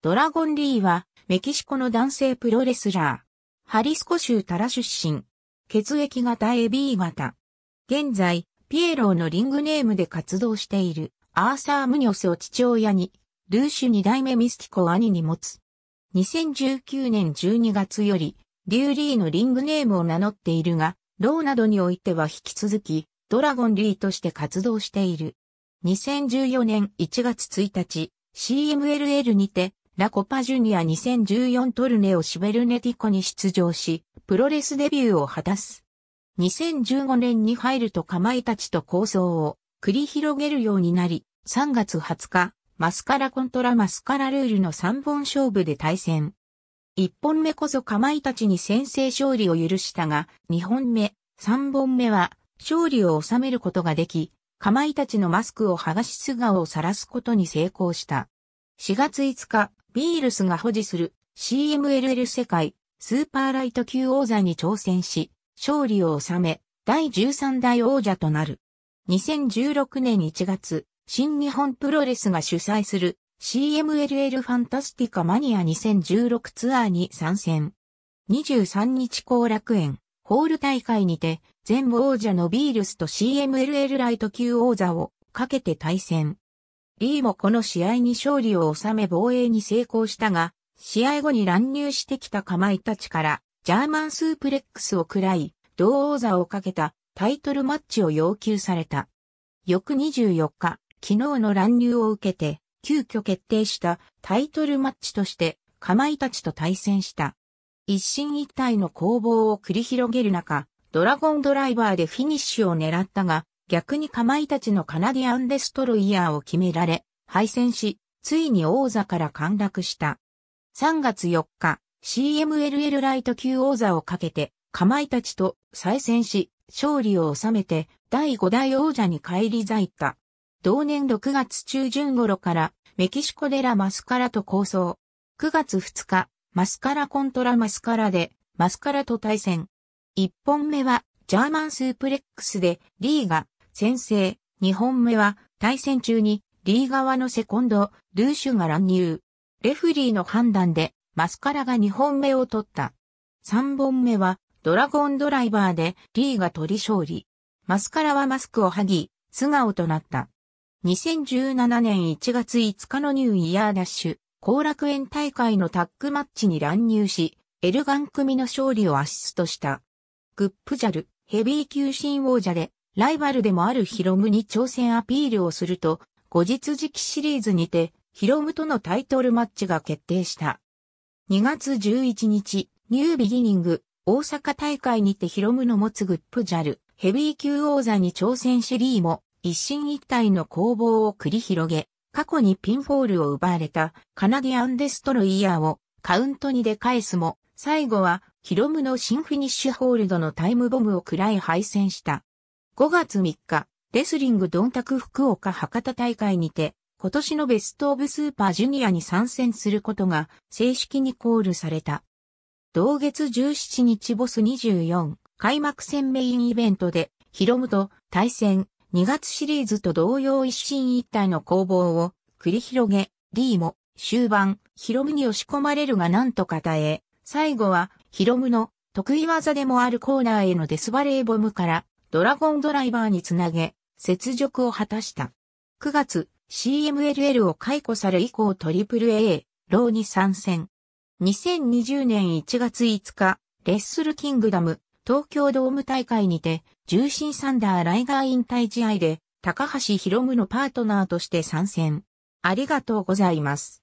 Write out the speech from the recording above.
ドラゴン・リーは、メキシコの男性プロレスラー。ハリスコ州タラ出身。血液型 AB 型。現在、ピエローのリングネームで活動している、アーサー・ムニョスを父親に、ルーシュ二代目ミスティコを兄に持つ。2019年12月より、リューリーのリングネームを名乗っているが、ローなどにおいては引き続き、ドラゴンリーとして活動している。2014年1月1日、CMLL にて、ラコパジュニア2014トルネオシベルネティコに出場し、プロレスデビューを果たす。2015年に入るとかまいたちと構想を繰り広げるようになり、3月20日、マスカラコントラマスカラルールの3本勝負で対戦。1本目こそかまいたちに先制勝利を許したが、2本目、3本目は勝利を収めることができ、かまいたちのマスクを剥がし素顔を晒すことに成功した。4月5日、ビールスが保持する CMLL 世界スーパーライト級王座に挑戦し、勝利を収め、第13代王者となる。2016年1月、新日本プロレスが主催する CMLL ファンタスティカマニア2016ツアーに参戦。23日後楽園、ホール大会にて、全王者のビールスと CMLL ライト級王座をかけて対戦。リーもこの試合に勝利を収め防衛に成功したが、試合後に乱入してきたかまいたちから、ジャーマンスープレックスを喰らい、同王座をかけたタイトルマッチを要求された。翌24日、昨日の乱入を受けて、急遽決定したタイトルマッチとして、かまいたちと対戦した。一進一退の攻防を繰り広げる中、ドラゴンドライバーでフィニッシュを狙ったが、逆にかまいたちのカナディアンデストロイヤーを決められ、敗戦し、ついに王座から陥落した。3月4日、CMLL ライト級王座をかけて、かまいたちと再戦し、勝利を収めて、第5代王者に返り咲いた。同年6月中旬頃から、メキシコデラマスカラと構想。9月2日、マスカラコントラマスカラで、マスカラと対戦。1本目は、ジャーマンスープレックスで、リーが、先制、二本目は対戦中にリー側のセコンド、ルーシュが乱入。レフリーの判断でマスカラが二本目を取った。三本目はドラゴンドライバーでリーが取り勝利。マスカラはマスクを剥ぎ、素顔となった。2017年1月5日のニューイヤーダッシュ、後楽園大会のタッグマッチに乱入し、エルガン組の勝利をアシストした。グップジャル、ヘビー級新王者で、ライバルでもあるヒロムに挑戦アピールをすると、後日時期シリーズにて、ヒロムとのタイトルマッチが決定した。2月11日、ニュービギニング、大阪大会にてヒロムの持つグップジャル、ヘビー級王座に挑戦しリーも、一進一退の攻防を繰り広げ、過去にピンフォールを奪われたカナディアンデストロイヤーをカウント2で返すも、最後はヒロムの新フィニッシュホールドのタイムボムを喰らい敗戦した。5月3日、レスリングドンタク福岡博多大会にて、今年のベストオブスーパージュニアに参戦することが正式にコールされた。同月17日ボス24開幕戦メインイベントで、ヒロムと対戦2月シリーズと同様一進一退の攻防を繰り広げ、リーも終盤ヒロムに押し込まれるがなんとか耐え、最後はヒロムの得意技でもあるコーナーへのデスバレーボムからドラゴンドライバーにつなげ、雪辱を果たした。9月、CMLL を解雇され以降 AAA、ローに参戦。2020年1月5日、レッスルキングダム、東京ドーム大会にて、重心サンダーライガー引退試合で、高橋博夢のパートナーとして参戦。ありがとうございます。